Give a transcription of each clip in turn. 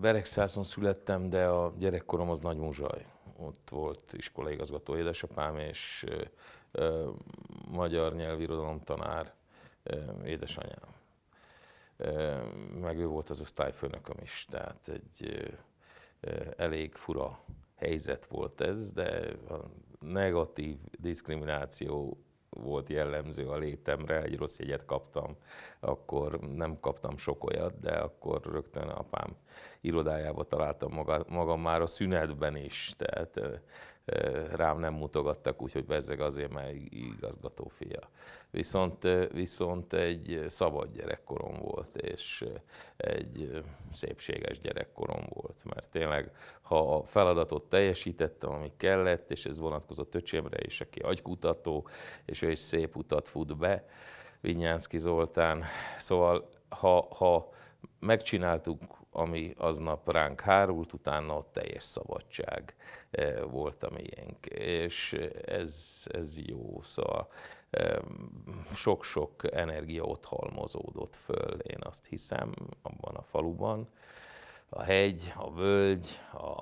Beregszászon születtem, de a gyerekkorom az Nagy Muzsaj. Ott volt iskolaigazgató édesapám, és ö, magyar nyelvirodalom tanár ö, édesanyám. Ö, meg ő volt az osztályfőnököm is, tehát egy ö, elég fura helyzet volt ez, de a negatív diszkrimináció volt jellemző a létemre, egy rossz jegyet kaptam, akkor nem kaptam sok olyat, de akkor rögtön apám irodájába találtam magam már a szünetben is, tehát rám nem mutogattak, úgyhogy bezzeg azért, mert igazgató fia. Viszont, viszont egy szabad gyerekkorom volt, és egy szépséges gyerekkorom volt, mert tényleg, ha a feladatot teljesítettem, ami kellett, és ez vonatkozott öcsémre is, aki agykutató, és ő is szép utat fut be, Vinyánszki Zoltán. Szóval, ha, ha megcsináltuk ami aznap ránk hárult, utána ott teljes szabadság eh, volt a miénk. És eh, ez, ez jó, szóval eh, sok-sok energia ott halmozódott föl, én azt hiszem, abban a faluban. A hegy, a völgy, a,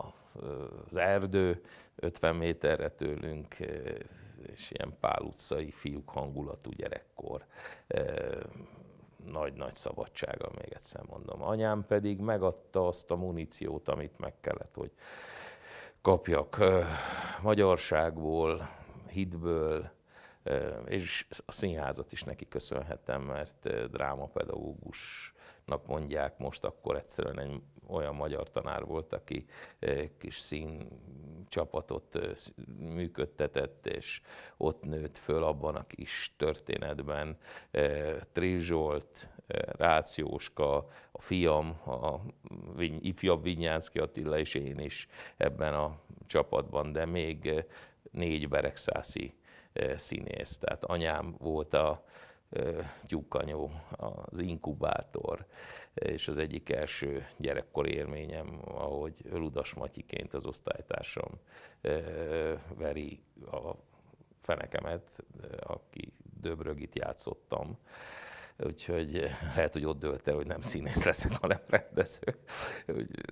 az erdő 50 méterre tőlünk, és ilyen pál utcai fiúk hangulatú gyerekkor nagy-nagy szabadsága, még egyszer mondom. Anyám pedig megadta azt a muníciót, amit meg kellett, hogy kapjak magyarságból, hitből, és a színházat is neki köszönhetem, mert drámapedagógusnak mondják most, akkor egyszerűen egy olyan magyar tanár volt, aki kis szín csapatot működtetett, és ott nőtt föl abban a kis történetben Trizsolt, Rációska, a fiam, a ifjabb Vinyánszki Attila és én is ebben a csapatban, de még négy beregszászi színész. Tehát anyám volt a tyúkanyó, az inkubátor, és az egyik első gyerekkor élményem, ahogy Ludas Matyiként az osztálytársam veri a fenekemet, aki Döbrögit játszottam. Úgyhogy lehet, hogy ott dölt el, hogy nem színész leszek, hanem rendező.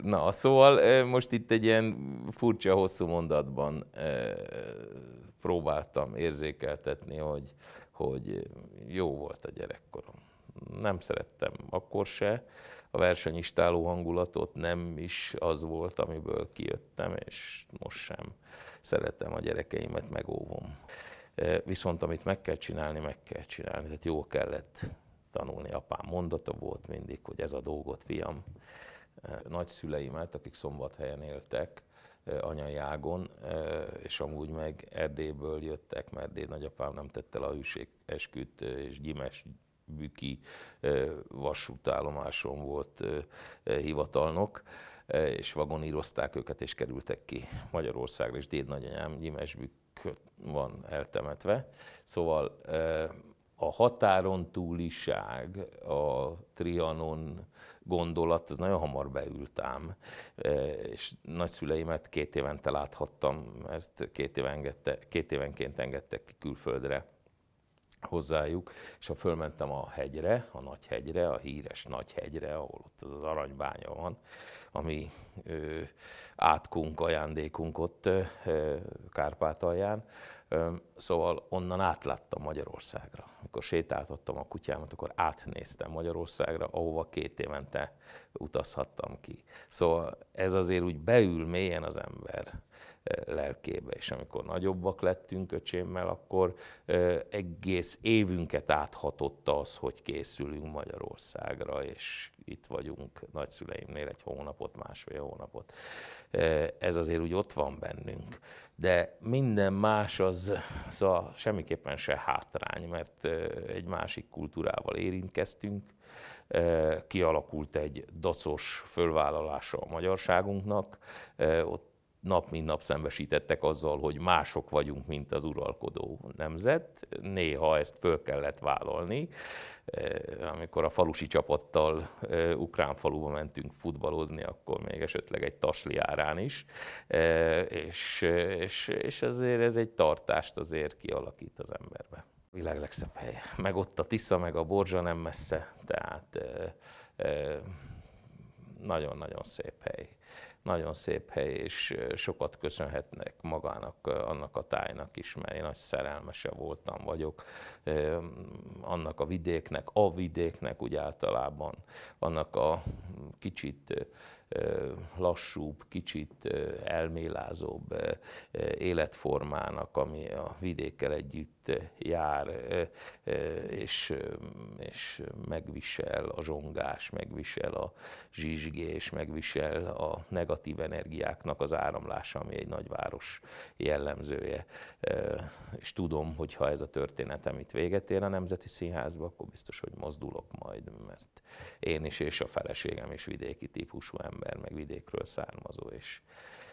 Na, szóval most itt egy ilyen furcsa hosszú mondatban próbáltam érzékeltetni, hogy, hogy jó volt a gyerekkorom. Nem szerettem akkor se, a versenyistáló hangulatot nem is az volt, amiből kijöttem, és most sem szeretem a gyerekeimet, megóvom. E, viszont amit meg kell csinálni, meg kell csinálni. Tehát jó kellett tanulni. Apám mondata volt mindig, hogy ez a dolgot, fiam. E, nagyszüleimet, akik szombathelyen éltek, anyai ágon, és amúgy meg Erdélyből jöttek, mert Erdély nagyapám nem tette le a hűség esküt, és Gyimes Büki vasútállomáson volt hivatalnok, és vagonírozták őket, és kerültek ki Magyarországra, és déd nagyanyám Gyimes van eltemetve. Szóval a határon túliság, a trianon gondolat, ez nagyon hamar beült ám, e, és nagyszüleimet két évente láthattam, ezt két, éven engedte, két évenként engedtek ki külföldre hozzájuk, és ha fölmentem a hegyre, a nagy hegyre, a híres nagy hegyre, ahol ott az aranybánya van, ami ö, átkunk, ajándékunk ott ö, Kárpátalján, Szóval onnan átláttam Magyarországra. Mikor sétáltattam a kutyámat, akkor átnéztem Magyarországra, ahova két évente utazhattam ki. Szóval ez azért úgy beül mélyen az ember Eh, lelkébe. És amikor nagyobbak lettünk öcsémmel, akkor eh, egész évünket áthatotta az, hogy készülünk Magyarországra, és itt vagyunk nagyszüleimnél egy hónapot, másfél hónapot. Eh, ez azért úgy ott van bennünk. De minden más az, szóval semmiképpen se hátrány, mert egy másik kultúrával érintkeztünk, kialakult egy dacos fölvállalása a magyarságunknak, ott nap mint nap szembesítettek azzal, hogy mások vagyunk, mint az uralkodó nemzet. Néha ezt föl kellett vállalni. Eh, amikor a falusi csapattal eh, ukrán faluba mentünk futballozni, akkor még esetleg egy tasli árán is, eh, és, és, és ezért ez egy tartást azért kialakít az emberbe. A világ legszebb helye. Meg ott a Tisza, meg a Borzsa nem messze, tehát nagyon-nagyon szép hely nagyon szép hely, és sokat köszönhetnek magának annak a tájnak is, mert én nagy szerelmese voltam vagyok, annak a vidéknek, a vidéknek úgy általában, annak a kicsit lassúbb, kicsit elmélázóbb életformának, ami a vidékkel együtt itt jár, és, és megvisel a zsongás, megvisel a zsizsgés, megvisel a negatív energiáknak az áramlása, ami egy nagyváros jellemzője. És tudom, hogy ha ez a történetem itt véget ér a Nemzeti Színházba, akkor biztos, hogy mozdulok majd, mert én is és a feleségem is vidéki típusú ember, meg vidékről származó, és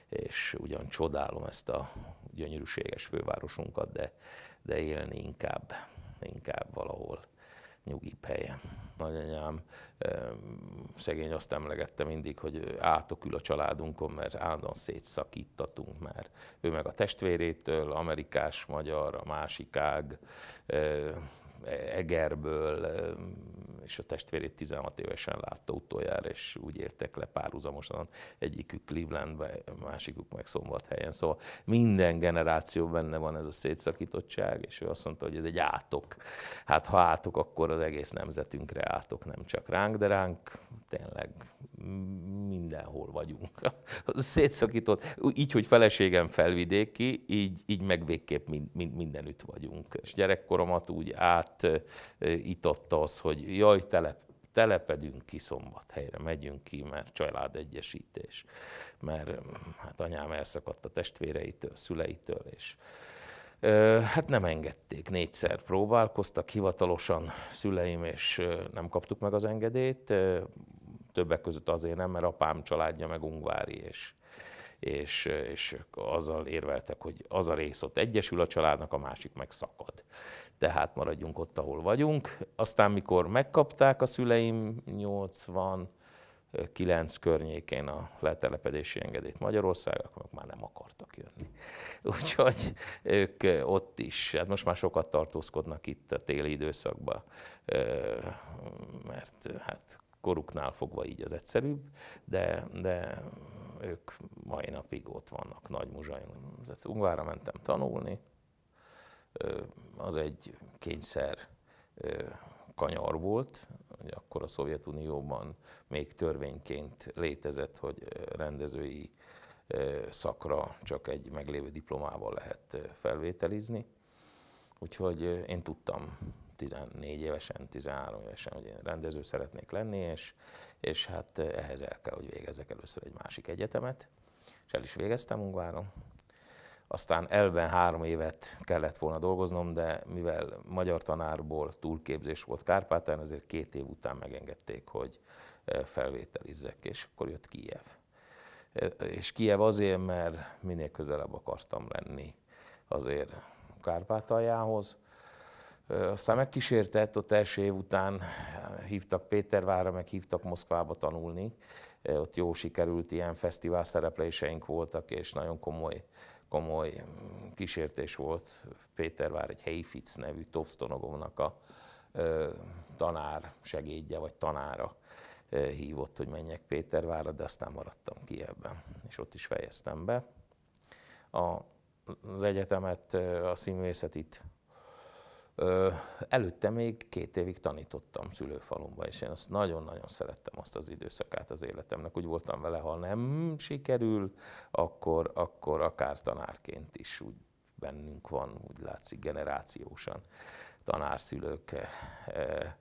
és ugyan csodálom ezt a gyönyörűséges fővárosunkat, de, de élni inkább, inkább valahol nyugibb helyen. Nagyanyám szegény azt emlegette mindig, hogy átokül a családunkon, mert állandóan szétszakítatunk már. Ő meg a testvérétől, amerikás magyar, a másik ág, Egerből, és a testvérét 16 évesen látta utoljára, és úgy értek le párhuzamosan, egyikük Clevelandbe, másikuk meg szombathelyen. Szóval minden generáció benne van ez a szétszakítottság, és ő azt mondta, hogy ez egy átok. Hát ha átok, akkor az egész nemzetünkre átok, nem csak ránk, de ránk tényleg mindenhol vagyunk. Az szétszakított, így, hogy feleségem felvidéki, így, így meg végképp mind, mind, mindenütt vagyunk. És gyerekkoromat úgy át Hát, itt itott az, hogy jaj, telep, telepedünk ki szombathelyre, megyünk ki, mert család egyesítés, Mert mm, hát anyám elszakadt a testvéreitől, szüleitől, és hát nem engedték. Négyszer próbálkoztak hivatalosan szüleim, és nem kaptuk meg az engedélyt. Többek között azért nem, mert apám családja meg Ungvári, és és, és azzal érveltek, hogy az a rész ott egyesül a családnak, a másik meg szakad hát maradjunk ott, ahol vagyunk. Aztán, mikor megkapták a szüleim 89 környékén a letelepedési engedélyt Magyarországra, akkor már nem akartak jönni. Úgyhogy ők ott is, hát most már sokat tartózkodnak itt a téli időszakban, mert hát koruknál fogva így az egyszerűbb, de, de ők mai napig ott vannak Nagy Muzsajon. Ungvára mentem tanulni, az egy kényszer kanyar volt, hogy akkor a Szovjetunióban még törvényként létezett, hogy rendezői szakra csak egy meglévő diplomával lehet felvételizni. Úgyhogy én tudtam 14 évesen, 13 évesen, hogy én rendező szeretnék lenni, és, és hát ehhez el kell, hogy végezzek először egy másik egyetemet, és el is végeztem Ungváron, aztán elben három évet kellett volna dolgoznom, de mivel magyar tanárból túlképzés volt Kárpátán, azért két év után megengedték, hogy e, felvételizzek, és akkor jött Kijev. E, és Kijev azért, mert minél közelebb akartam lenni azért Kárpátaljához. E, aztán megkísértett, ott első év után hívtak Pétervára, meg hívtak Moszkvába tanulni. Ott jó sikerült, ilyen fesztivál szerepléseink voltak, és nagyon komoly komoly mm, kísértés volt Pétervár egy helyi Fitz nevű Tovsztonogovnak a ö, tanár segédje vagy tanára ö, hívott, hogy menjek Pétervára, de aztán maradtam ki ebben, és ott is fejeztem be. A, az egyetemet, a itt. Előtte még két évig tanítottam szülőfalumba, és én azt nagyon-nagyon szerettem azt az időszakát az életemnek. Úgy voltam vele, ha nem sikerül, akkor, akkor akár tanárként is úgy bennünk van, úgy látszik generációsan tanárszülők eh, eh,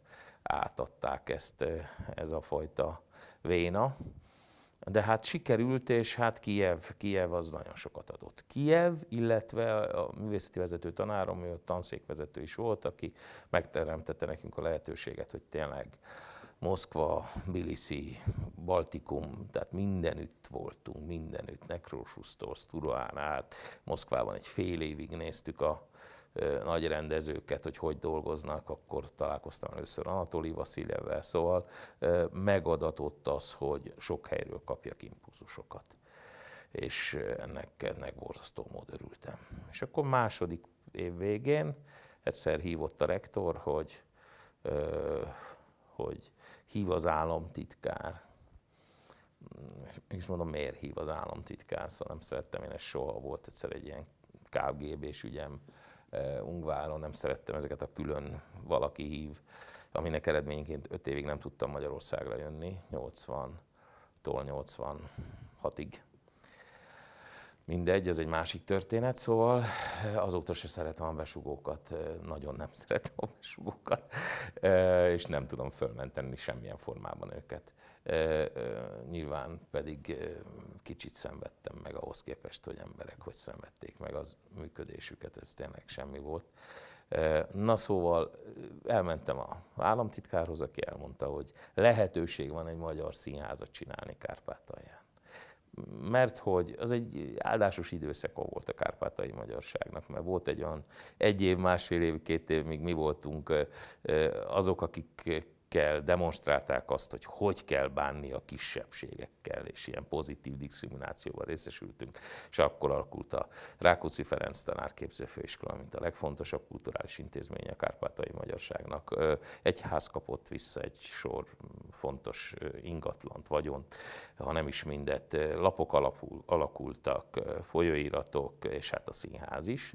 átadták ezt, eh, ez a fajta véna de hát sikerült, és hát Kijev, Kijev az nagyon sokat adott. Kijev, illetve a művészeti vezető tanárom, ő a tanszékvezető is volt, aki megteremtette nekünk a lehetőséget, hogy tényleg Moszkva, Bilisi, Baltikum, tehát mindenütt voltunk, mindenütt, Nekrósusztól, Sturoán át, Moszkvában egy fél évig néztük a nagy rendezőket, hogy hogy dolgoznak, akkor találkoztam először Anatoli Vasziljevvel, szóval megadatott az, hogy sok helyről kapjak impulzusokat és ennek, ennek borzasztó mód örültem. És akkor második év végén egyszer hívott a rektor, hogy, hogy hív az államtitkár. és mondom, miért hív az államtitkár, szóval nem szerettem, én ezt soha volt egyszer egy ilyen KGB-s ügyem, Eh, Ungváron, nem szerettem ezeket a külön valaki hív, aminek eredményként 5 évig nem tudtam Magyarországra jönni, 80-tól 86-ig. Mindegy, ez egy másik történet, szóval eh, azóta se szeretem a besugókat, eh, nagyon nem szeretem a besugókat, és nem tudom fölmenteni semmilyen formában őket nyilván pedig kicsit szenvedtem meg ahhoz képest, hogy emberek hogy szenvedték meg az működésüket, ez tényleg semmi volt. Na szóval elmentem a államtitkárhoz, aki elmondta, hogy lehetőség van egy magyar színházat csinálni Kárpátalján. Mert hogy az egy áldásos időszaka volt a kárpátai magyarságnak, mert volt egy olyan egy év, másfél év, két év, míg mi voltunk azok, akik kell, demonstrálták azt, hogy hogy kell bánni a kisebbségekkel, és ilyen pozitív diszkriminációval részesültünk, és akkor alakult a Rákóczi Ferenc tanárképzőfőiskola, mint a legfontosabb kulturális intézmény a kárpátai magyarságnak. Egy ház kapott vissza egy sor fontos ingatlant, vagyont, ha nem is mindet. Lapok alapul, alakultak, folyóiratok, és hát a színház is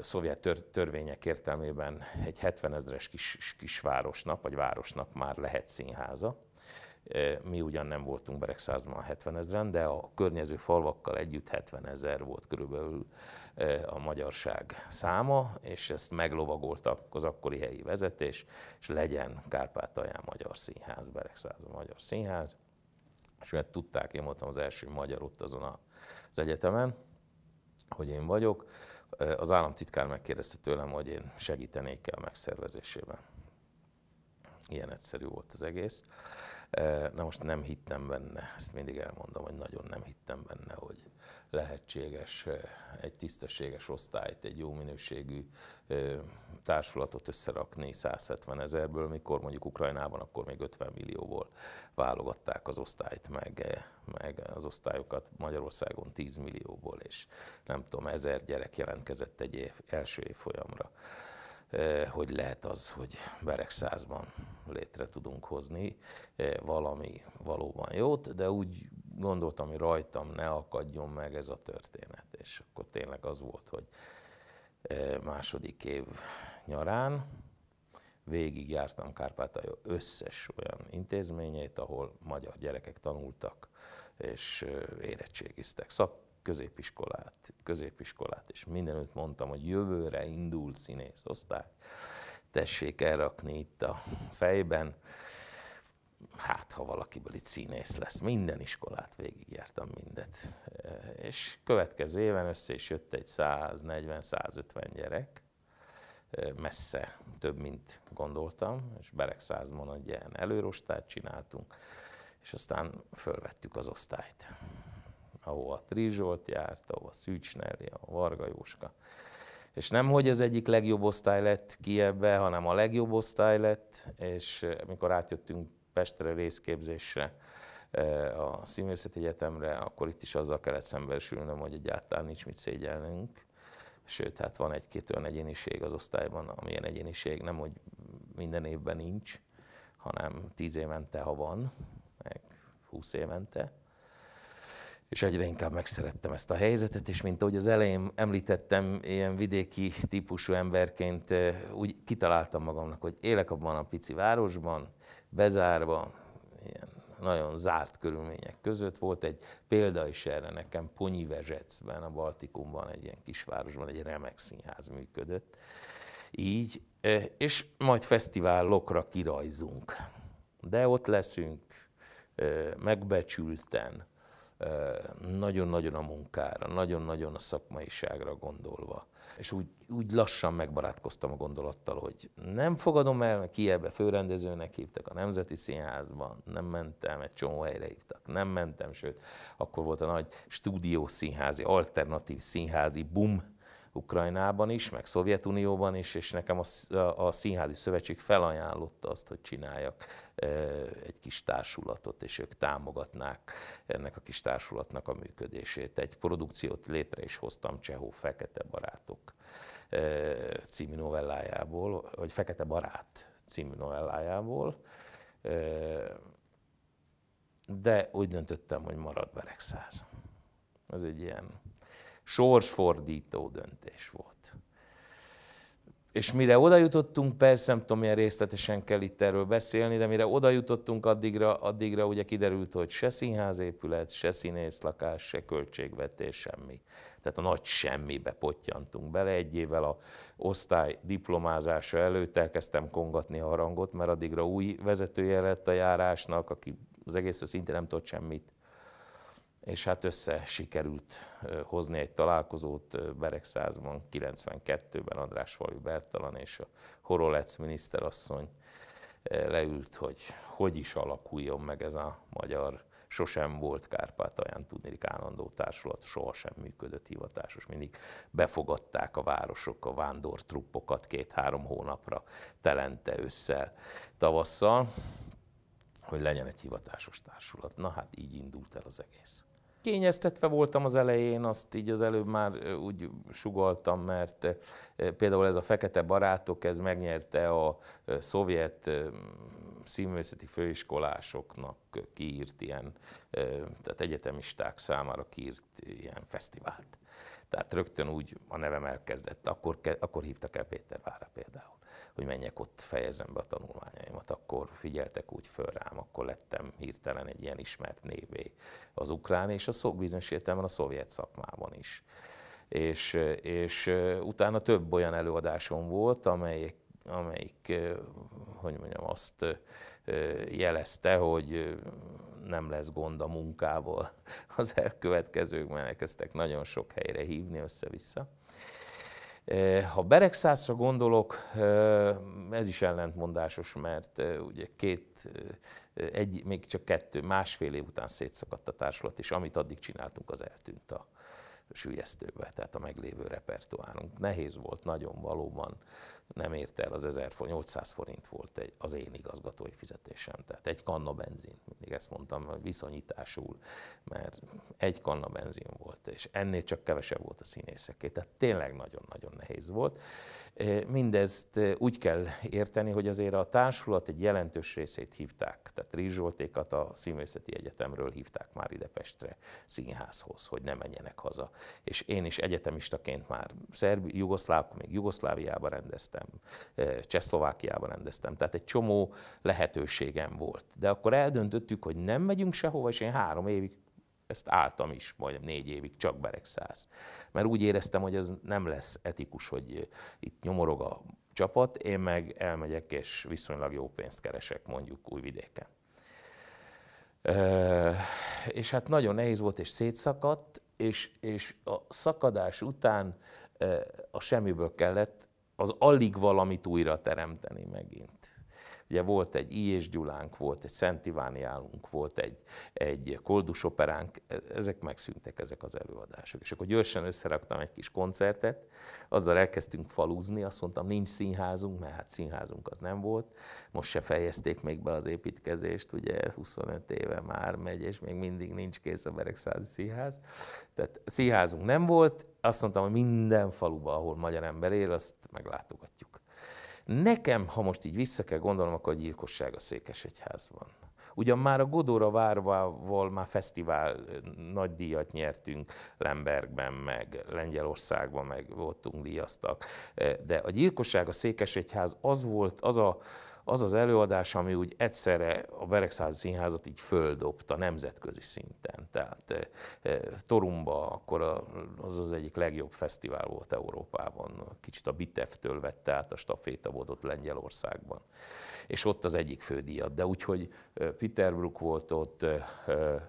szovjet tör, törvények értelmében egy 70 ezeres kis, kisvárosnak vagy városnak már lehet színháza. E, mi ugyan nem voltunk Beregszázban 70 ezeren, de a környező falvakkal együtt 70 ezer volt körülbelül e, a magyarság száma, és ezt meglovagolta az akkori helyi vezetés, és legyen Kárpátalján Magyar Színház, Beregszázban Magyar Színház. És mert tudták, én voltam az első magyar ott azon az egyetemen, hogy én vagyok, az államtitkár megkérdezte tőlem, hogy én segítenék el megszervezésében. Ilyen egyszerű volt az egész. Eh, na most nem hittem benne, ezt mindig elmondom, hogy nagyon nem hittem benne, hogy lehetséges egy tisztességes osztályt, egy jó minőségű társulatot összerakni 170 ezerből, mikor mondjuk Ukrajnában akkor még 50 millióból válogatták az osztályt, meg, meg az osztályokat Magyarországon 10 millióból, és nem tudom, ezer gyerek jelentkezett egy év, első évfolyamra hogy lehet az, hogy Beregszázban létre tudunk hozni valami valóban jót, de úgy gondoltam, hogy rajtam ne akadjon meg ez a történet. És akkor tényleg az volt, hogy második év nyarán végig jártam Kárpátalja összes olyan intézményét, ahol magyar gyerekek tanultak és érettségiztek. Szak, középiskolát, középiskolát, és mindenütt mondtam, hogy jövőre indul színész osztály, tessék elrakni itt a fejben hát ha valakiből itt színész lesz, minden iskolát végigjártam mindet. Eh, és következő éven össze is jött egy 140-150 gyerek, eh, messze több, mint gondoltam, és Berek százmon egy ilyen előrostát csináltunk, és aztán fölvettük az osztályt. Ahova Trizsolt járt, ahova Szűcsneri, a Varga Jóska. És nem, hogy az egyik legjobb osztály lett ki ebbe, hanem a legjobb osztály lett, és eh, amikor átjöttünk Pestre részképzésre, eh, a Színművészeti Egyetemre, akkor itt is azzal kellett szembesülnöm, hogy egyáltalán nincs mit szégyelnünk. Sőt, hát van egy-két olyan egyéniség az osztályban, amilyen egyéniség nem, hogy minden évben nincs, hanem tíz évente, ha van, meg húsz évente és egyre inkább megszerettem ezt a helyzetet, és mint ahogy az elején említettem, ilyen vidéki típusú emberként eh, úgy kitaláltam magamnak, hogy élek abban a pici városban, bezárva, ilyen nagyon zárt körülmények között. Volt egy példa is erre nekem, Ponyi Vezsecben, a Baltikumban, egy ilyen kisvárosban egy remek színház működött. Így, e, és majd fesztivállokra kirajzunk. De ott leszünk e, megbecsülten, nagyon-nagyon a munkára, nagyon-nagyon a szakmaiságra gondolva. És úgy, úgy lassan megbarátkoztam a gondolattal, hogy nem fogadom el, Kievbe főrendezőnek hívtak a Nemzeti Színházban, nem mentem, egy csomó helyre hívtak, nem mentem, sőt, akkor volt a nagy stúdió színházi, alternatív színházi boom, Ukrajnában is, meg Szovjetunióban is, és nekem a, a Színházi Szövetség felajánlotta azt, hogy csináljak egy kis társulatot, és ők támogatnák ennek a kis társulatnak a működését. Egy produkciót létre is hoztam Csehó Fekete Barátok című novellájából, vagy Fekete Barát című novellájából, de úgy döntöttem, hogy marad Beregszáz. Ez egy ilyen sorsfordító döntés volt. És mire oda jutottunk, persze nem tudom, milyen részletesen kell itt erről beszélni, de mire oda jutottunk, addigra, addigra ugye kiderült, hogy se színházépület, se színészlakás, se költségvetés, semmi. Tehát a nagy semmibe potyantunk. bele. Egy évvel a osztály diplomázása előtt elkezdtem kongatni a harangot, mert addigra új vezetője lett a járásnak, aki az egész szinte nem tudott semmit és hát össze sikerült hozni egy találkozót Beregszázban 92-ben András Falvi Bertalan és a Horolec miniszterasszony leült, hogy hogy is alakuljon meg ez a magyar sosem volt Kárpátalján tudni állandó társulat, sohasem működött hivatásos, mindig befogadták a városok a vándortruppokat két-három hónapra, telente össze tavasszal, hogy legyen egy hivatásos társulat. Na hát így indult el az egész kényeztetve voltam az elején, azt így az előbb már úgy sugaltam, mert például ez a Fekete Barátok, ez megnyerte a szovjet színművészeti főiskolásoknak kiírt ilyen, tehát egyetemisták számára kiírt ilyen fesztivált. Tehát rögtön úgy a nevem elkezdett, akkor, akkor hívtak el Péter Pétervára például hogy menjek ott fejezem be a tanulmányaimat. Akkor figyeltek úgy föl rám, akkor lettem hirtelen egy ilyen ismert névé az ukrán, és a szó, bizonyos értelemben a szovjet szakmában is. És, és utána több olyan előadásom volt, amelyek amelyik, hogy mondjam, azt jelezte, hogy nem lesz gond a munkával az elkövetkezők, mert elkezdtek nagyon sok helyre hívni össze-vissza. Ha Beregszászra gondolok, ez is ellentmondásos, mert ugye két, egy, még csak kettő, másfél év után szétszakadt a társulat, és amit addig csináltunk, az eltűnt a, sülyeztőbe, tehát a meglévő repertoárunk. Nehéz volt nagyon valóban nem ért el az 1000 forint, 800 forint volt egy, az én igazgatói fizetésem. Tehát egy kanna benzin, mindig ezt mondtam, hogy viszonyításul, mert egy kanna benzin volt, és ennél csak kevesebb volt a színészeké. Tehát tényleg nagyon-nagyon nehéz volt. E, mindezt e, úgy kell érteni, hogy azért a társulat egy jelentős részét hívták, tehát Rizsoltékat a Színművészeti Egyetemről hívták már ide Pestre színházhoz, hogy ne menjenek haza. És én is egyetemistaként már Szerbi, Jugoszláv, még Jugoszláviába rendeztem, rendeztem, Csehszlovákiában rendeztem, tehát egy csomó lehetőségem volt. De akkor eldöntöttük, hogy nem megyünk sehova, és én három évig ezt álltam is, majdnem négy évig, csak bereg száz. Mert úgy éreztem, hogy ez nem lesz etikus, hogy itt nyomorog a csapat, én meg elmegyek és viszonylag jó pénzt keresek mondjuk Újvidéken. Ö, és hát nagyon nehéz volt, és szétszakadt, és, és a szakadás után a semmiből kellett az alig valamit újra teremteni megint. Ugye volt egy I. Gyulánk, volt egy Szent Ivániálunk, volt egy, egy Koldus operánk, e, ezek megszűntek, ezek az előadások. És akkor gyorsan összeraktam egy kis koncertet, azzal elkezdtünk faluzni, azt mondtam, nincs színházunk, mert hát színházunk az nem volt, most se fejezték még be az építkezést, ugye 25 éve már megy, és még mindig nincs kész a Beregszázi Színház. Tehát színházunk nem volt, azt mondtam, hogy minden faluba, ahol magyar ember él, azt meglátogatjuk. Nekem, ha most így vissza kell gondolnom, akkor a gyilkosság a Székesegyházban. Ugyan már a Godóra várvával már fesztivál eh, nagy díjat nyertünk Lembergben, meg Lengyelországban, meg voltunk díjaztak. Eh, de a gyilkosság, a Székesegyház az volt, az a az az előadás, ami úgy egyszerre a Beregszáz Színházat így földobta nemzetközi szinten. Tehát e, Torumba akkor az az egyik legjobb fesztivál volt Európában. Kicsit a Bitev-től vette át a stafétabodot Lengyelországban. És ott az egyik fődíjat. De úgyhogy eh, Peter Brook volt ott, e, e,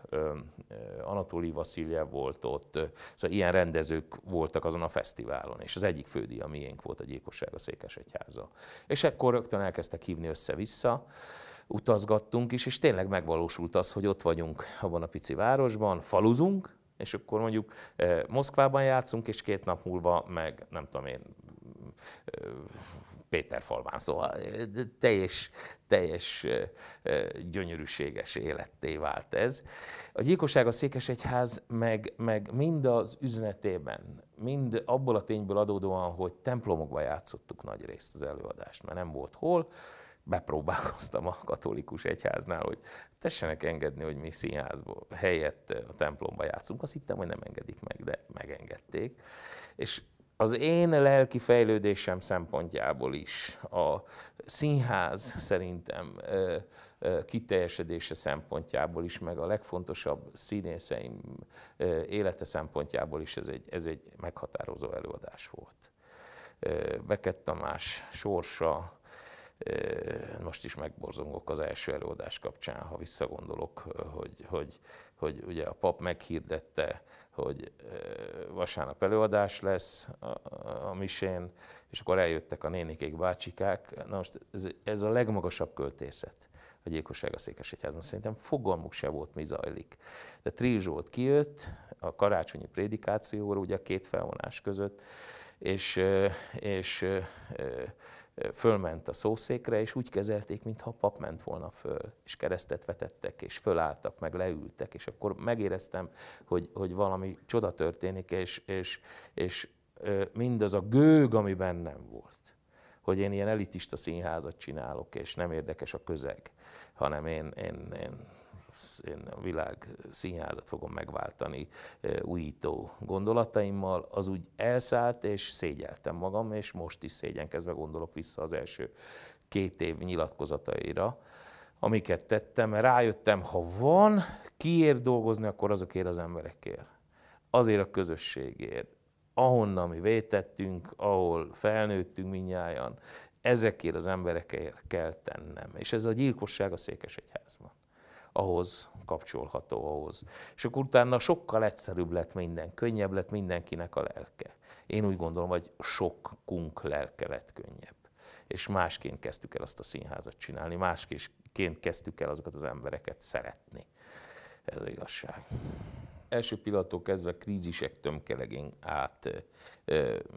Anatoli Vasiljev volt ott, szóval ilyen rendezők voltak azon a fesztiválon. És az egyik fődíj a miénk volt a Gyilkosság a Székesegyháza. És ekkor rögtön elkezdtek hívni repülni össze-vissza, utazgattunk is, és tényleg megvalósult az, hogy ott vagyunk abban a pici városban, faluzunk, és akkor mondjuk eh, Moszkvában játszunk, és két nap múlva meg, nem tudom én, eh, Péterfalván, szóval eh, teljes, teljes gyönyörűséges életté vált ez. A gyilkosság a Székesegyház meg, meg mind az üzenetében, mind abból a tényből adódóan, hogy templomokban játszottuk nagy részt az előadást, mert nem volt hol, bepróbálkoztam a katolikus egyháznál, hogy tessenek engedni, hogy mi színházból helyett a templomba játszunk. Azt hittem, hogy nem engedik meg, de megengedték. És az én lelki fejlődésem szempontjából is, a színház szerintem kiteljesedése szempontjából is, meg a legfontosabb színészeim élete szempontjából is ez egy, ez egy meghatározó előadás volt. Beket Tamás sorsa, most is megborzongok az első előadás kapcsán, ha visszagondolok, hogy, hogy, hogy ugye a pap meghirdette, hogy vasárnap előadás lesz a, a misén, és akkor eljöttek a nénikék, bácsikák. Na most ez, ez a legmagasabb költészet a gyilkosság a Egyházban. Szerintem fogalmuk se volt, mi zajlik. De Trizsolt kijött a karácsonyi prédikációra, ugye a két felvonás között, és, és fölment a szószékre, és úgy kezelték, mintha a pap ment volna föl, és keresztet vetettek, és fölálltak, meg leültek, és akkor megéreztem, hogy, hogy valami csoda történik, és, és, és mindaz a gőg, ami bennem volt, hogy én ilyen elitista színházat csinálok, és nem érdekes a közeg, hanem én, én, én én a világ színházat fogom megváltani újító gondolataimmal, az úgy elszállt, és szégyeltem magam, és most is szégyenkezve gondolok vissza az első két év nyilatkozataira, amiket tettem, mert rájöttem, ha van kiért dolgozni, akkor azokért az emberekért, azért a közösségért, ahonnan mi vétettünk, ahol felnőttünk minnyáján, ezekért az emberekért kell tennem. És ez a gyilkosság a Székesegyházban ahhoz kapcsolható ahhoz. És akkor utána sokkal egyszerűbb lett minden, könnyebb lett mindenkinek a lelke. Én úgy gondolom, hogy sokkunk lelke lett könnyebb. És másként kezdtük el azt a színházat csinálni, másként kezdtük el azokat az embereket szeretni. Ez az igazság. Első pillanattól kezdve krízisek tömkelegén át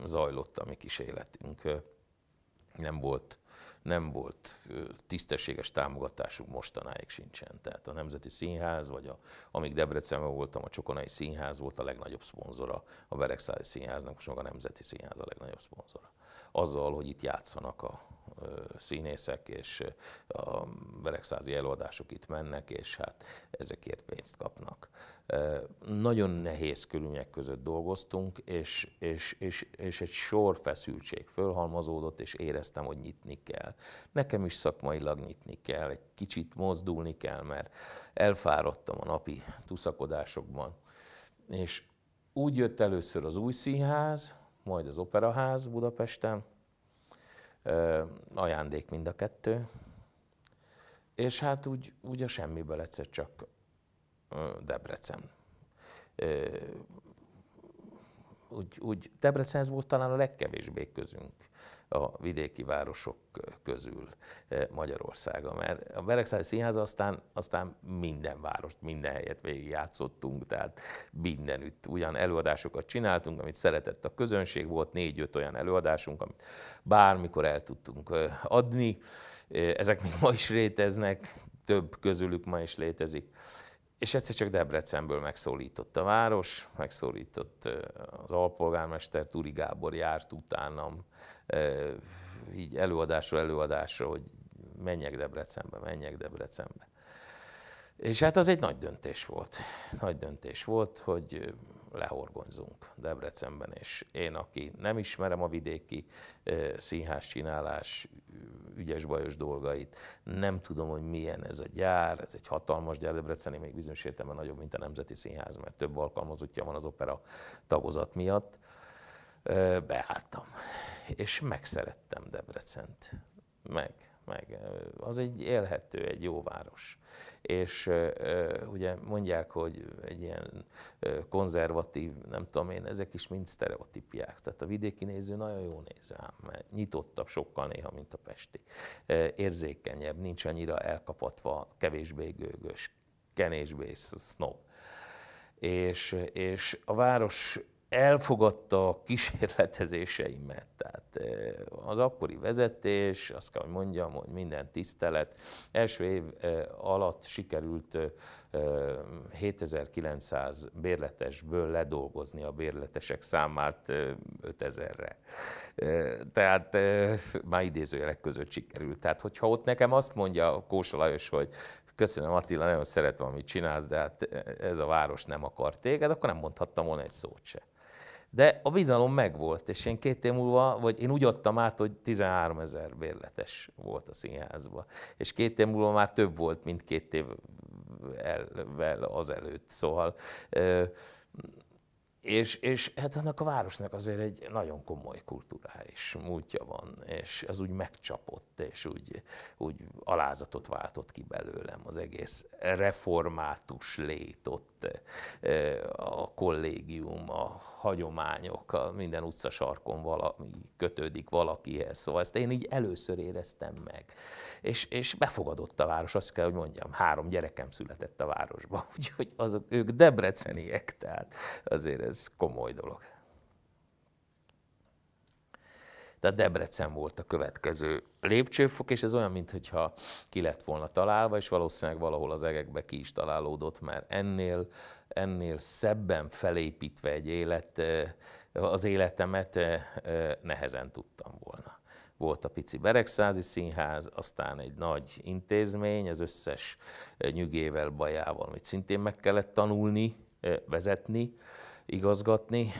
zajlott a mi kis életünk. Nem volt nem volt tisztességes támogatásuk mostanáig sincsen. Tehát a Nemzeti Színház, vagy a, amíg Debrecenben voltam, a Csokonai Színház volt a legnagyobb szponzora a Beregszáli Színháznak, most meg a Nemzeti Színház a legnagyobb szponzora azzal, hogy itt játszanak a színészek, és a beregszázi előadások itt mennek, és hát ezekért pénzt kapnak. Nagyon nehéz körülmények között dolgoztunk, és, és, és, és egy sor feszültség fölhalmozódott, és éreztem, hogy nyitni kell. Nekem is szakmailag nyitni kell, egy kicsit mozdulni kell, mert elfáradtam a napi tuszakodásokban. És úgy jött először az új színház, majd az Operaház Budapesten, ajándék mind a kettő, és hát úgy, úgy a semmiből egyszer csak Debrecen. Úgy, úgy Debrecen volt talán a legkevésbé közünk a vidéki városok közül eh, Magyarországa. Mert a Beregszáj Színház aztán, aztán minden várost, minden helyet végigjátszottunk, tehát mindenütt ugyan előadásokat csináltunk, amit szeretett a közönség, volt négy-öt olyan előadásunk, amit bármikor el tudtunk eh, adni, eh, ezek még ma is léteznek, több közülük ma is létezik és egyszer csak Debrecenből megszólított a város, megszólított az alpolgármester, Turi Gábor járt utánam, így előadásról előadásra, hogy menjek Debrecenbe, menjek Debrecenbe. És hát az egy nagy döntés volt. Nagy döntés volt, hogy lehorgonzunk Debrecenben, és én, aki nem ismerem a vidéki színház csinálás ügyes-bajos dolgait, nem tudom, hogy milyen ez a gyár, ez egy hatalmas gyár, Debreceni még bizonyos értelemben nagyobb, mint a Nemzeti Színház, mert több alkalmazottja van az opera tagozat miatt, beálltam, és megszerettem Debrecent, meg meg. Az egy élhető, egy jó város. És ugye mondják, hogy egy ilyen konzervatív, nem tudom én, ezek is mind sztereotípiák. Tehát a vidéki néző nagyon jó néző, ám, mert nyitottabb sokkal néha, mint a pesti. Érzékenyebb, nincs annyira elkapatva, kevésbé gőgös, kenésbé snob. És, és a város elfogadta a kísérletezéseimet. Tehát eh, az akkori vezetés, azt kell, hogy mondjam, hogy minden tisztelet. Első év eh, alatt sikerült 7900 eh, bérletesből ledolgozni a bérletesek számát 5000-re. Tehát már idézőjelek között sikerült. Tehát hogyha ott nekem azt mondja Kósa Lajos, hogy köszönöm Attila, nagyon szeretem, amit csinálsz, de hát ez a város nem akar téged, akkor nem mondhattam volna egy szót se. De a bizalom megvolt, és én két év múlva, vagy én úgy adtam át, hogy 13 ezer bérletes volt a színházban. És két év múlva már több volt, mint két évvel azelőtt. Szóval és, és hát annak a városnak azért egy nagyon komoly kulturális múltja van, és az úgy megcsapott, és úgy, úgy alázatot váltott ki belőlem az egész református lét ott, a kollégium, a hagyományok, a minden utcasarkon valami kötődik valakihez, szóval ezt én így először éreztem meg. És, és befogadott a város, azt kell, hogy mondjam, három gyerekem született a városban, úgyhogy azok, ők debreceniek, tehát azért ez ez komoly dolog. Tehát Debrecen volt a következő lépcsőfok, és ez olyan, mintha ki lett volna találva, és valószínűleg valahol az egekbe ki is találódott, mert ennél, ennél szebben felépítve egy élet, az életemet nehezen tudtam volna. Volt a pici Beregszázi Színház, aztán egy nagy intézmény, az összes nyugével, bajával, amit szintén meg kellett tanulni, vezetni, igazgatni,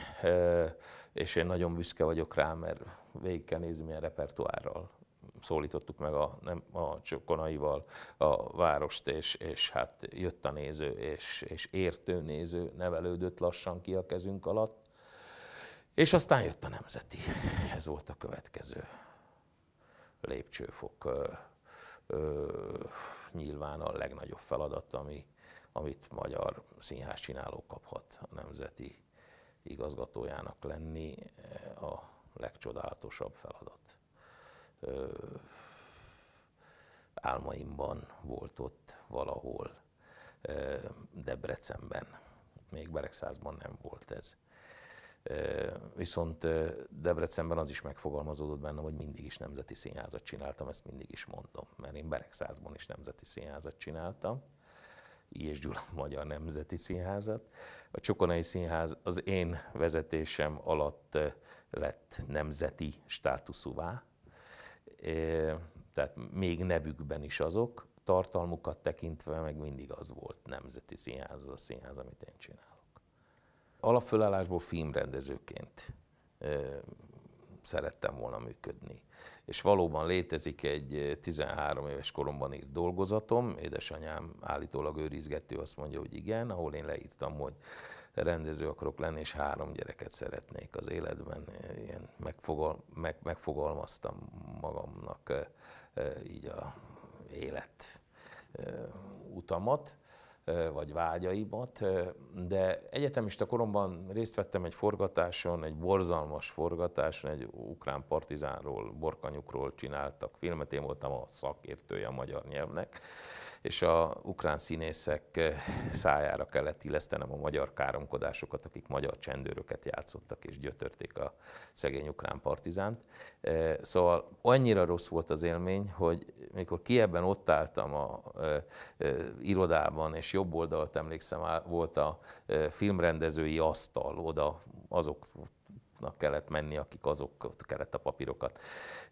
és én nagyon büszke vagyok rá, mert végig kell nézni, milyen repertoárral szólítottuk meg a, nem, a csokonaival a várost, és, és hát jött a néző, és, és értő néző nevelődött lassan ki a kezünk alatt. És aztán jött a nemzeti. Ez volt a következő lépcsőfok. Ö, ö, nyilván a legnagyobb feladat, ami, amit magyar színház csináló kaphat a nemzeti igazgatójának lenni, eh, a legcsodálatosabb feladat. Ö, álmaimban volt ott valahol ö, eh, Debrecenben. Még Beregszázban nem volt ez. Ö, viszont eh, Debrecenben az is megfogalmazódott bennem, hogy mindig is nemzeti színházat csináltam, ezt mindig is mondom, mert én Beregszázban is nemzeti színházat csináltam és Gyula Magyar Nemzeti Színházat. A Csokonai Színház az én vezetésem alatt eh, lett nemzeti státuszúvá, eh, tehát még nevükben is azok, tartalmukat tekintve meg mindig az volt nemzeti színház, az a színház, amit én csinálok. Alapfölállásból filmrendezőként eh, szerettem volna működni és valóban létezik egy 13 eh, éves koromban írt dolgozatom, édesanyám állítólag őrizgető azt mondja, hogy igen, ahol én leírtam, hogy rendező akarok lenni, és három gyereket szeretnék az életben. Ilyen megfogal, meg, megfogalmaztam magamnak eh, eh, így a élet utamat vagy vágyaimat, de egyetemista koromban részt vettem egy forgatáson, egy borzalmas forgatáson, egy ukrán partizánról, borkanyukról csináltak filmet, én voltam a szakértője a magyar nyelvnek, és a ukrán színészek eh, szájára kellett illesztenem a magyar káromkodásokat, akik magyar csendőröket játszottak és gyötörték a szegény ukrán partizánt. Eh, szóval annyira rossz volt az élmény, hogy mikor kiebben ott álltam a eh, irodában, és jobb oldalt emlékszem, volt a filmrendezői asztal, oda azok azoknak kellett menni, akik azok kellett a papírokat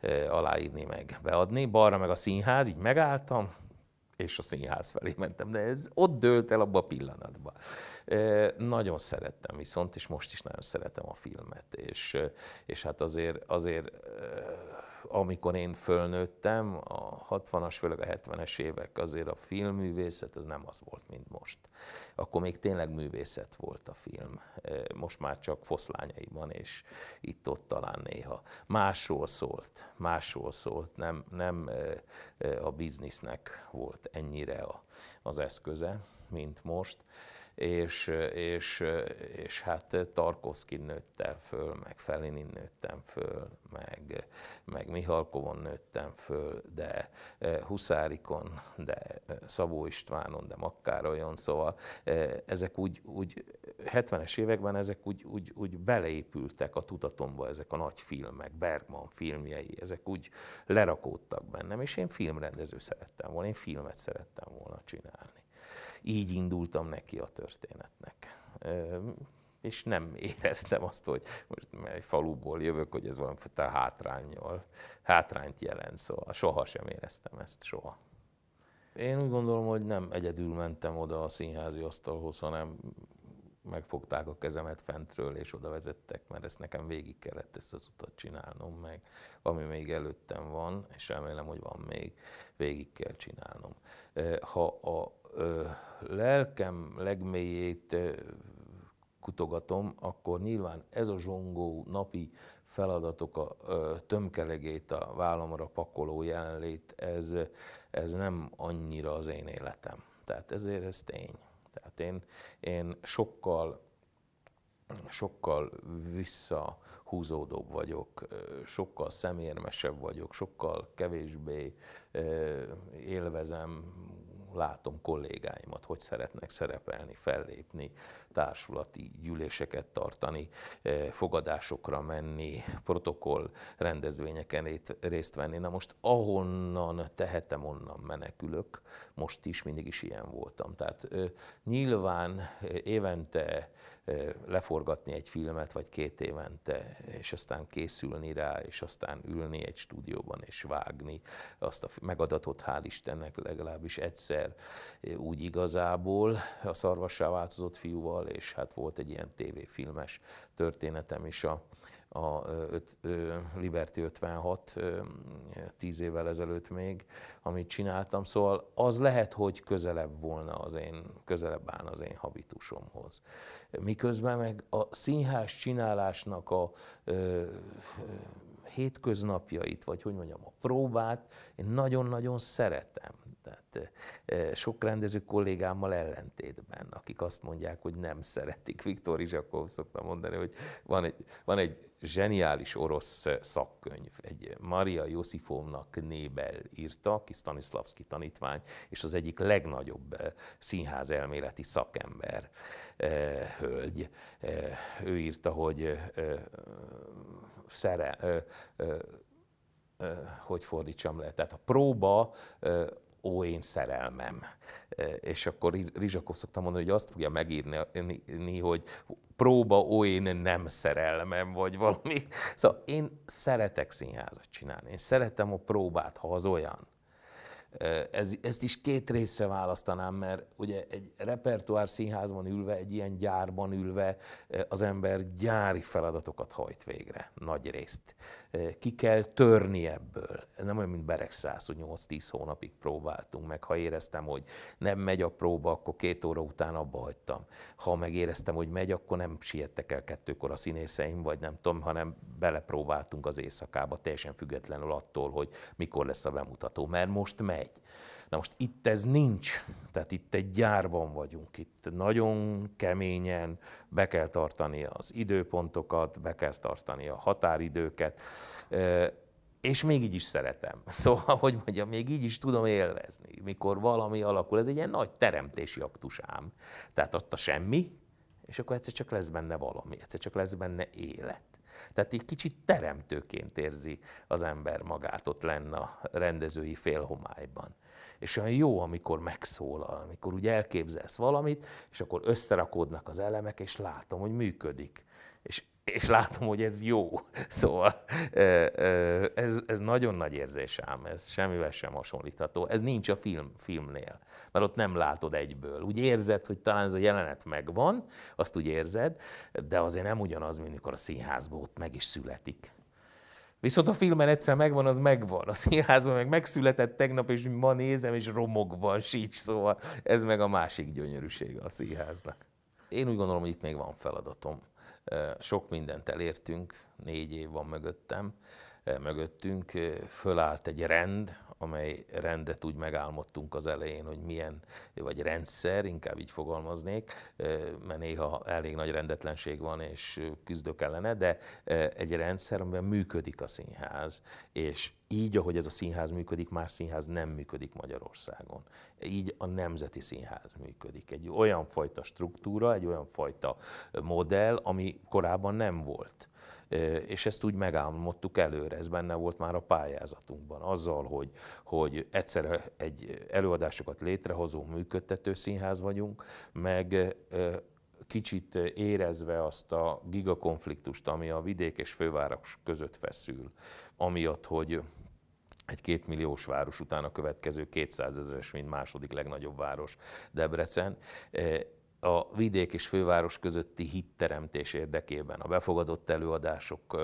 e, aláírni, meg beadni. Balra meg a színház, így megálltam, és a színház felé mentem, de ez ott dőlt el abba a pillanatban. Nagyon szerettem viszont, és most is nagyon szeretem a filmet, és, és hát azért, azért amikor én fölnőttem, a 60-as, főleg a 70-es évek, azért a filmművészet az nem az volt, mint most. Akkor még tényleg művészet volt a film. Most már csak foszlányai van és itt-ott talán néha. Másról szólt, másról szólt, nem, nem a biznisznek volt ennyire a, az eszköze, mint most és, és, és hát Tarkovszkin nőttem föl, meg Felinin nőttem föl, meg, meg Mihalkovon nőttem föl, de e, Huszárikon, de e, Szabó Istvánon, de Makkárolyon, szóval e, ezek úgy, úgy 70-es években ezek úgy, úgy, úgy beleépültek a tudatomba ezek a nagy filmek, Bergman filmjei, ezek úgy lerakódtak bennem, és én filmrendező szerettem volna, én filmet szerettem volna csinálni így indultam neki a történetnek. És nem éreztem azt, hogy most egy faluból jövök, hogy ez valami hátrányol, hátrányt jelent, szóval soha sem éreztem ezt, soha. Én úgy gondolom, hogy nem egyedül mentem oda a színházi asztalhoz, hanem megfogták a kezemet fentről, és oda vezettek, mert ezt nekem végig kellett ezt az utat csinálnom meg, ami még előttem van, és remélem, hogy van még, végig kell csinálnom. Ha a lelkem legmélyét kutogatom, akkor nyilván ez a zsongó napi feladatok, a tömkelegét, a vállamra pakoló jelenlét, ez, ez nem annyira az én életem. Tehát ezért ez tény. Tehát én, én sokkal sokkal visszahúzódóbb vagyok, sokkal szemérmesebb vagyok, sokkal kevésbé élvezem látom kollégáimat, hogy szeretnek szerepelni, fellépni, társulati gyűléseket tartani, eh, fogadásokra menni, protokoll rendezvényeken részt venni. Na most ahonnan tehetem, onnan menekülök. Most is mindig is ilyen voltam. Tehát nyilván évente leforgatni egy filmet, vagy két évente, és aztán készülni rá, és aztán ülni egy stúdióban és vágni azt a megadatot, hál' Istennek legalábbis egyszer úgy igazából a szarvassá változott fiúval Gyurival, és hát volt egy ilyen tévéfilmes történetem is a, a öt, ö, Liberty 56 ö, tíz évvel ezelőtt még, amit csináltam, szóval az lehet, hogy közelebb volna az én, közelebb áll az én habitusomhoz. Miközben meg a színház csinálásnak a ö, hétköznapjait, vagy hogy mondjam, a próbát, én nagyon-nagyon szeretem. Tehát eh, eh, sok rendező kollégámmal ellentétben, akik azt mondják, hogy nem szeretik. Viktor Izsakov szokta mondani, hogy van egy, van egy zseniális orosz eh, szakkönyv, egy Maria Josifovnak Nébel írta, aki Stanislavski tanítvány, és az egyik legnagyobb színház elméleti szakember, hölgy. Ő írta, hogy szere, ö, ö, ö, hogy fordítsam le, tehát a próba ö, ó, én szerelmem. És akkor Rizsakov szoktam mondani, hogy azt fogja megírni, hogy próba, ó, én nem szerelmem, vagy valami. Szóval én szeretek színházat csinálni, én szeretem a próbát, ha az olyan. Ez, ezt is két részre választanám, mert ugye egy repertoár színházban ülve, egy ilyen gyárban ülve az ember gyári feladatokat hajt végre, nagy részt ki kell törni ebből. Ez nem olyan, mint beregszász, hogy 8-10 hónapig próbáltunk meg. Ha éreztem, hogy nem megy a próba, akkor két óra után abba hagytam. Ha meg éreztem, hogy megy, akkor nem siettek el kettőkor a színészeim, vagy nem tudom, hanem belepróbáltunk az éjszakába, teljesen függetlenül attól, hogy mikor lesz a bemutató, mert most megy. Na most itt ez nincs, tehát itt egy gyárban vagyunk, itt nagyon keményen be kell tartani az időpontokat, be kell tartani a határidőket, és még így is szeretem. Szóval, hogy mondjam, még így is tudom élvezni, mikor valami alakul. Ez egy ilyen nagy teremtési aktus ám. Tehát ott a semmi, és akkor egyszer csak lesz benne valami, egyszer csak lesz benne élet. Tehát egy kicsit teremtőként érzi az ember magát ott lenne a rendezői félhomályban. És olyan jó, amikor megszólal, amikor úgy elképzelsz valamit, és akkor összerakódnak az elemek, és látom, hogy működik. És, és látom, hogy ez jó. Szóval ez, ez nagyon nagy érzés ám, ez semmivel sem hasonlítható. Ez nincs a film, filmnél, mert ott nem látod egyből. Úgy érzed, hogy talán ez a jelenet megvan, azt úgy érzed, de azért nem ugyanaz, mint amikor a színházban ott meg is születik. Viszont a filmen egyszer megvan, az megvan. A színházban meg megszületett tegnap, és ma nézem, és romokban sícs, szóval ez meg a másik gyönyörűsége a színháznak. Én úgy gondolom, hogy itt még van feladatom. Sok mindent elértünk, négy év van mögöttem, mögöttünk, fölállt egy rend, amely rendet úgy megálmodtunk az elején, hogy milyen, vagy rendszer, inkább így fogalmaznék, mert néha elég nagy rendetlenség van, és küzdök ellene, de egy rendszer, amiben működik a színház, és így, ahogy ez a színház működik, más színház nem működik Magyarországon. Így a Nemzeti Színház működik. Egy olyan fajta struktúra, egy olyan fajta modell, ami korábban nem volt és ezt úgy megálmodtuk előre, ez benne volt már a pályázatunkban, azzal, hogy, hogy egyszerre egy előadásokat létrehozó működtető színház vagyunk, meg kicsit érezve azt a gigakonfliktust, ami a vidék és főváros között feszül, amiatt, hogy egy kétmilliós város után a következő 200 ezeres, mint második legnagyobb város Debrecen, a vidék és főváros közötti hitteremtés érdekében, a befogadott előadások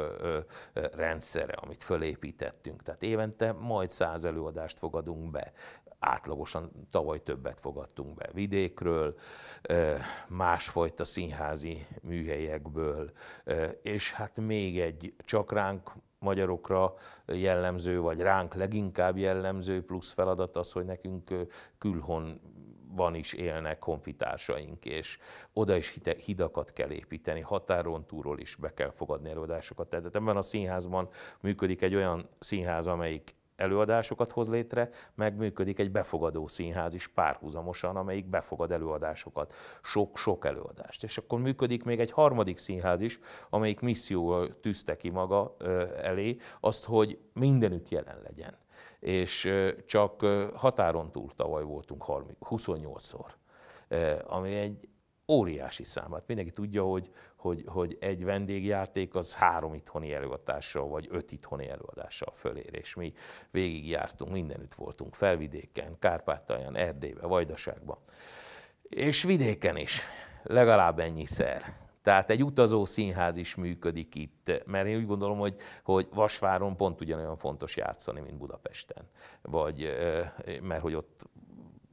rendszere, amit fölépítettünk. Tehát évente majd száz előadást fogadunk be. Átlagosan tavaly többet fogadtunk be vidékről, másfajta színházi műhelyekből, és hát még egy csak ránk magyarokra jellemző, vagy ránk leginkább jellemző plusz feladat az, hogy nekünk külhon van is élnek konfitársaink, és oda is hidakat kell építeni, határon túlról is be kell fogadni előadásokat. Tehát ebben a színházban működik egy olyan színház, amelyik előadásokat hoz létre, meg működik egy befogadó színház is párhuzamosan, amelyik befogad előadásokat, sok-sok előadást. És akkor működik még egy harmadik színház is, amelyik misszióval tűzte ki maga ö, elé azt, hogy mindenütt jelen legyen és csak határon túl tavaly voltunk 28-szor, ami egy óriási szám. Hát mindenki tudja, hogy, hogy, hogy egy vendégjáték az három itthoni előadással, vagy öt itthoni előadással fölér, és mi végigjártunk, mindenütt voltunk, Felvidéken, Kárpátalján, Erdélyben, Vajdaságban, és vidéken is legalább ennyiszer tehát egy utazó színház is működik itt, mert én úgy gondolom, hogy, hogy Vasváron pont ugyanolyan fontos játszani, mint Budapesten. Vagy, mert hogy ott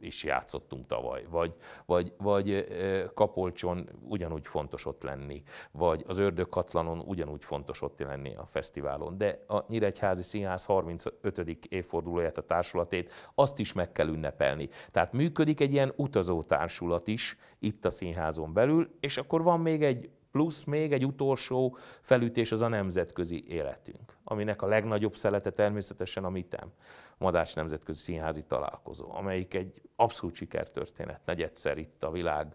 is játszottunk tavaly, vagy, vagy, vagy Kapolcson ugyanúgy fontos ott lenni, vagy az Ördögkatlanon ugyanúgy fontos ott lenni a fesztiválon. De a Nyíregyházi Színház 35. évfordulóját, a társulatét, azt is meg kell ünnepelni. Tehát működik egy ilyen utazó társulat is itt a színházon belül, és akkor van még egy plusz még egy utolsó felütés az a nemzetközi életünk, aminek a legnagyobb szelete természetesen a mitem, Madács Nemzetközi Színházi Találkozó, amelyik egy abszolút sikertörténet, negyedszer itt a világ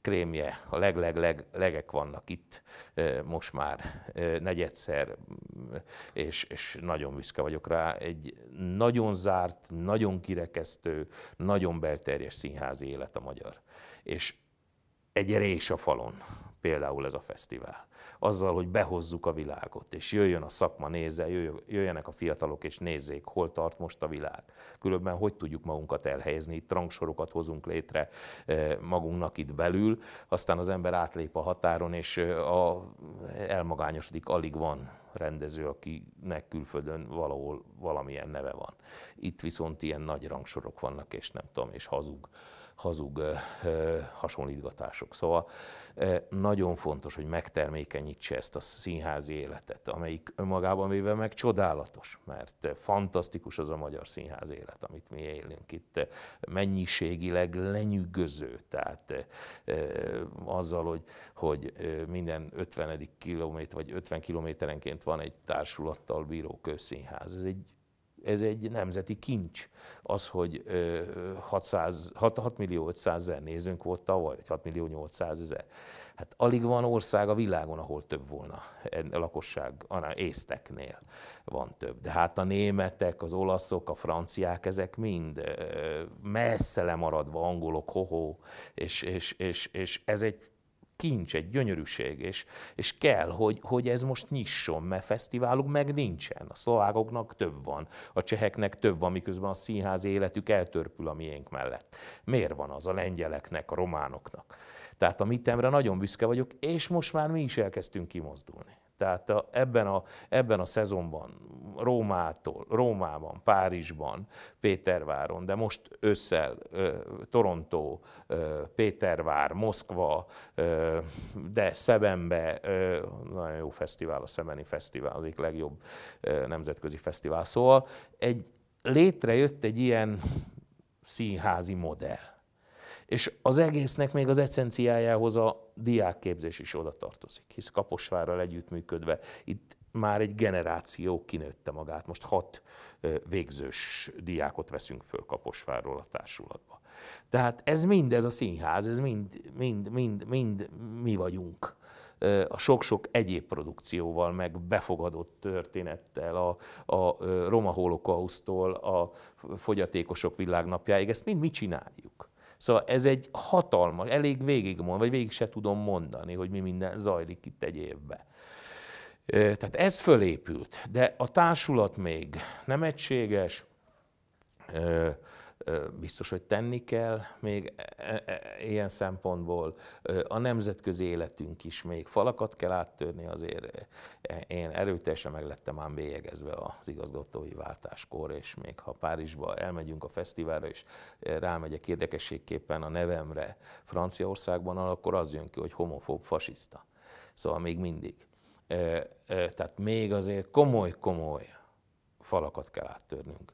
krémje, a legleg, leg, legek vannak itt most már negyedszer, és, és nagyon büszke vagyok rá. Egy nagyon zárt, nagyon kirekesztő, nagyon belterjes színházi élet a magyar. És egy rés a falon például ez a fesztivál. Azzal, hogy behozzuk a világot, és jöjjön a szakma, nézze, jöjjenek a fiatalok, és nézzék, hol tart most a világ. Különben hogy tudjuk magunkat elhelyezni, itt rangsorokat hozunk létre eh, magunknak itt belül, aztán az ember átlép a határon, és eh, a, elmagányosodik, alig van rendező, akinek külföldön valahol valamilyen neve van. Itt viszont ilyen nagy rangsorok vannak, és nem tudom, és hazug hazug hasonlítgatások. Szóval nagyon fontos, hogy megtermékenyítse ezt a színházi életet, amelyik önmagában véve meg csodálatos, mert fantasztikus az a magyar színház élet, amit mi élünk itt. Mennyiségileg lenyűgöző, tehát azzal, hogy, hogy minden 50. kilométer, vagy 50 kilométerenként van egy társulattal bíró közszínház. Ez egy ez egy nemzeti kincs. Az, hogy 600, 6, 6 millió 500 ezer nézőnk volt tavaly, vagy 6 millió 800 ezer. Hát alig van ország a világon, ahol több volna a lakosság, annál észteknél van több. De hát a németek, az olaszok, a franciák, ezek mind messze lemaradva, angolok, hoho, és, és, és, és ez egy kincs, egy gyönyörűség, és, és kell, hogy, hogy ez most nyisson, mert fesztiváluk meg nincsen. A szlovákoknak több van, a cseheknek több van, miközben a színház életük eltörpül a miénk mellett. Miért van az a lengyeleknek, a románoknak? Tehát a mitemre nagyon büszke vagyok, és most már mi is elkezdtünk kimozdulni. Tehát a, ebben, a, ebben a szezonban Rómától, Rómában, Párizsban, Péterváron, de most ősszel Toronto, Torontó, ö, Pétervár, Moszkva, ö, de Szebenbe, ö, nagyon jó fesztivál, a Szebeni Fesztivál, az egyik legjobb ö, nemzetközi fesztivál. Szóval egy, létrejött egy ilyen színházi modell és az egésznek még az eszenciájához a diákképzés is oda tartozik, hisz Kaposvárral együttműködve itt már egy generáció kinőtte magát. Most hat végzős diákot veszünk föl Kaposvárról a társulatba. Tehát ez mind ez a színház, ez mind, mind, mind, mind mi vagyunk a sok-sok egyéb produkcióval, meg befogadott történettel, a, a roma holokausztól a fogyatékosok világnapjáig, ezt mind mi csináljuk. Szóval ez egy hatalmas, elég mond, vagy végig se tudom mondani, hogy mi minden zajlik itt egy évben. Tehát ez fölépült, de a társulat még nem egységes, biztos, hogy tenni kell még e, e, e, ilyen szempontból. A nemzetközi életünk is még falakat kell áttörni, azért én erőteljesen meg lettem ám bélyegezve az igazgatói váltáskor, és még ha Párizsba elmegyünk a fesztiválra, és rámegyek érdekességképpen a nevemre Franciaországban, akkor az jön ki, hogy homofób fasiszta. Szóval még mindig. Tehát még azért komoly-komoly falakat kell áttörnünk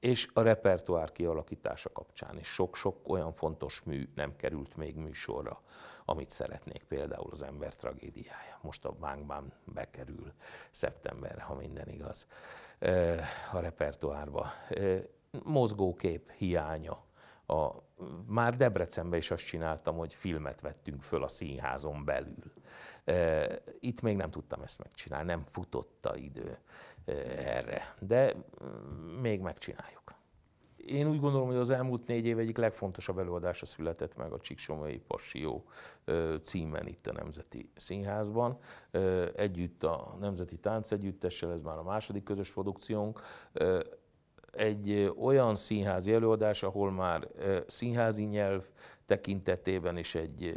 és a repertoár kialakítása kapcsán is sok-sok olyan fontos mű nem került még műsorra, amit szeretnék, például az ember tragédiája. Most a Bánkbán bekerül szeptemberre, ha minden igaz, a repertoárba. Mozgókép hiánya, a, már Debrecenben is azt csináltam, hogy filmet vettünk föl a színházon belül. E, itt még nem tudtam ezt megcsinálni, nem futott a idő e, erre, de e, még megcsináljuk. Én úgy gondolom, hogy az elmúlt négy év egyik legfontosabb előadása született meg a Csíksomai Passió címen itt a Nemzeti Színházban. Együtt a Nemzeti Táncegyüttessel, ez már a második közös produkciónk egy olyan színházi előadás, ahol már színházi nyelv tekintetében is egy,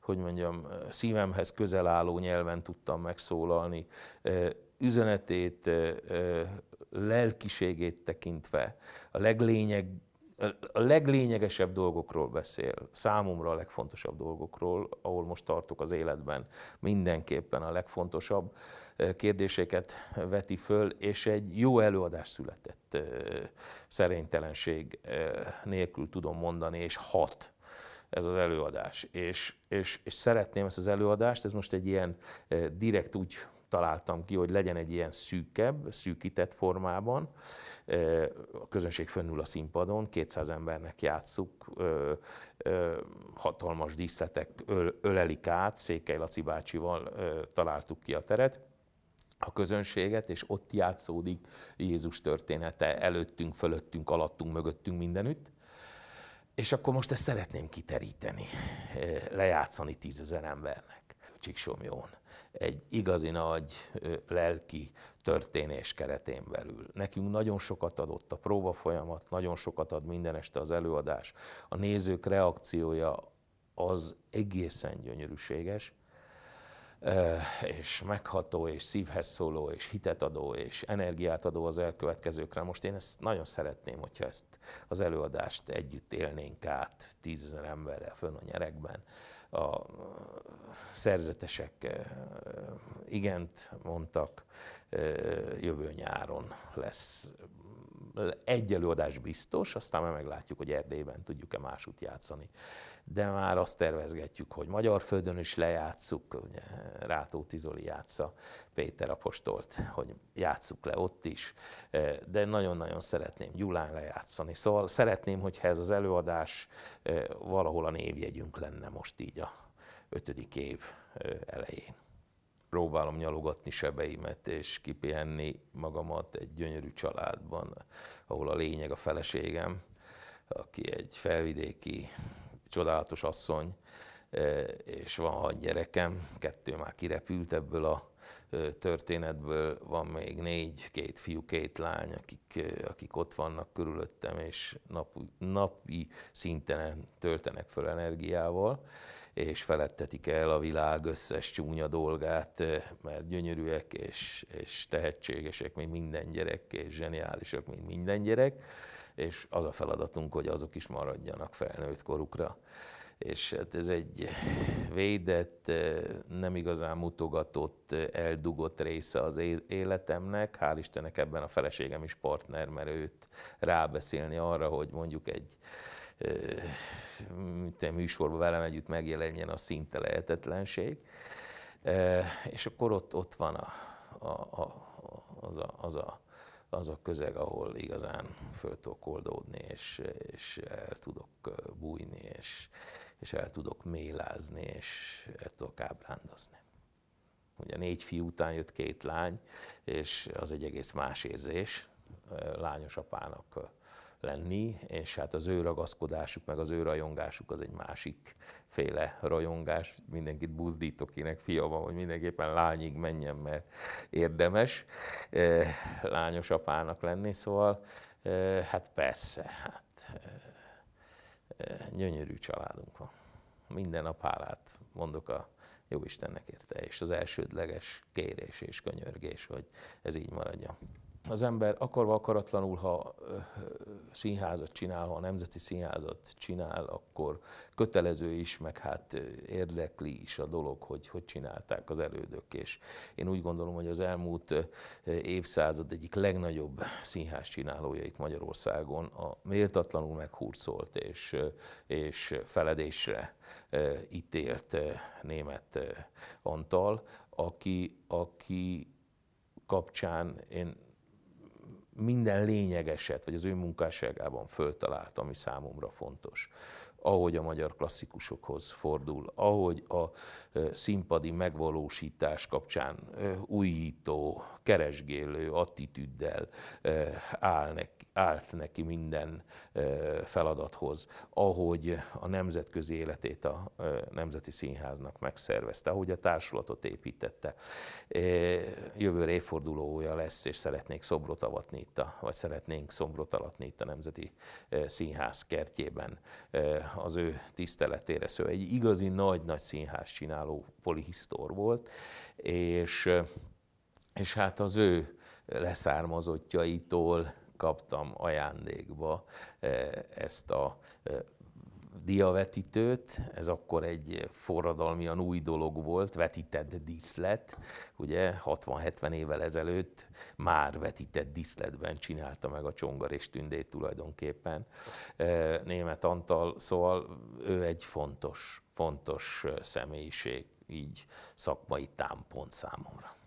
hogy mondjam, szívemhez közel álló nyelven tudtam megszólalni. Üzenetét, lelkiségét tekintve, a leglényeg, a leglényegesebb dolgokról beszél, számomra a legfontosabb dolgokról, ahol most tartok az életben, mindenképpen a legfontosabb eh, kérdéseket eh, veti föl, és egy jó előadás született eh, szerénytelenség nélkül tudom mondani, és hat ez az előadás. És, és, és szeretném ezt az előadást, ez most egy ilyen direkt úgy találtam ki, hogy legyen egy ilyen szűkebb, szűkített formában. A közönség fönnül a színpadon, 200 embernek játsszuk, hatalmas díszletek ölelik át, Székely Laci bácsival találtuk ki a teret a közönséget, és ott játszódik Jézus története előttünk, fölöttünk, alattunk, mögöttünk, mindenütt. És akkor most ezt szeretném kiteríteni, lejátszani tízezer embernek Csíksomjón egy igazi nagy lelki történés keretén belül. Nekünk nagyon sokat adott a próba folyamat, nagyon sokat ad minden este az előadás. A nézők reakciója az egészen gyönyörűséges, és megható, és szívhez szóló, és hitet adó, és energiát adó az elkövetkezőkre. Most én ezt nagyon szeretném, hogyha ezt az előadást együtt élnénk át tízezer emberrel fönn a nyerekben a szerzetesek igent mondtak, jövő nyáron lesz egy előadás biztos, aztán már meglátjuk, hogy Erdélyben tudjuk-e másút játszani. De már azt tervezgetjük, hogy magyar földön is lejátszuk, ugye Rátó Tizoli játsza Péter Apostolt, hogy játsszuk le ott is, de nagyon-nagyon szeretném Gyulán lejátszani. Szóval szeretném, hogyha ez az előadás eh, valahol a névjegyünk lenne most így a ötödik év eh, elején próbálom nyalogatni sebeimet, és kipihenni magamat egy gyönyörű családban, ahol a lényeg a feleségem, aki egy felvidéki, csodálatos asszony, e, és van hat gyerekem, kettő már kirepült ebből a e, történetből, van még négy, két fiú, két lány, akik, e, akik ott vannak körülöttem, és napi, napi szinten töltenek föl energiával és felettetik el a világ összes csúnya dolgát, eh, mert gyönyörűek és, és tehetségesek, mint minden gyerek, és zseniálisak, mint minden gyerek, és az a feladatunk, hogy azok is maradjanak felnőtt korukra. És hát ez egy védett, eh, nem igazán mutogatott, eh, eldugott része az életemnek. Hál' Istennek ebben a feleségem is partner, mert őt rábeszélni arra, hogy mondjuk egy műsorban velem együtt megjelenjen a szinte lehetetlenség. És akkor ott, ott van a, a, a, az, a, az, a, az a közeg, ahol igazán föl tudok oldódni, és, és el tudok bújni, és, és el tudok mélázni, és el tudok ábrándozni. Ugye négy fiú után jött két lány, és az egy egész más érzés lányos apának lenni, és hát az ő ragaszkodásuk, meg az ő rajongásuk az egy másik féle rajongás. Mindenkit buzdítok, kinek fia van, hogy mindenképpen lányig menjen, mert érdemes eh, lányos apának lenni, szóval eh, hát persze, hát eh, gyönyörű családunk van. Minden nap hálát mondok a Jóistennek érte, és az elsődleges kérés és könyörgés, hogy ez így maradjon az ember akarva akaratlanul, ha színházat csinál, ha nemzeti színházat csinál, akkor kötelező is, meg hát érdekli is a dolog, hogy hogy csinálták az elődök. És én úgy gondolom, hogy az elmúlt évszázad egyik legnagyobb színház csinálója itt Magyarországon a méltatlanul meghurcolt és, és feledésre ítélt német Antal, aki, aki kapcsán én minden lényegeset, vagy az ő munkásságában föltalált, ami számomra fontos. Ahogy a magyar klasszikusokhoz fordul, ahogy a színpadi megvalósítás kapcsán újító, keresgélő attitűddel áll neki állt neki minden feladathoz, ahogy a nemzetközi életét a Nemzeti Színháznak megszervezte, ahogy a társulatot építette. Jövőre évfordulója lesz, és szeretnék szobrot avatni itt, a, vagy szeretnénk szobrot alatni itt a Nemzeti Színház kertjében az ő tiszteletére. Szóval egy igazi nagy-nagy színház csináló polihisztor volt, és, és hát az ő leszármazottjaitól kaptam ajándékba e, ezt a e, diavetítőt, ez akkor egy forradalmian új dolog volt, vetített diszlet, ugye 60-70 évvel ezelőtt már vetített diszletben csinálta meg a csongar és tündét tulajdonképpen e, német Antal, szóval ő egy fontos, fontos személyiség, így szakmai támpont számomra.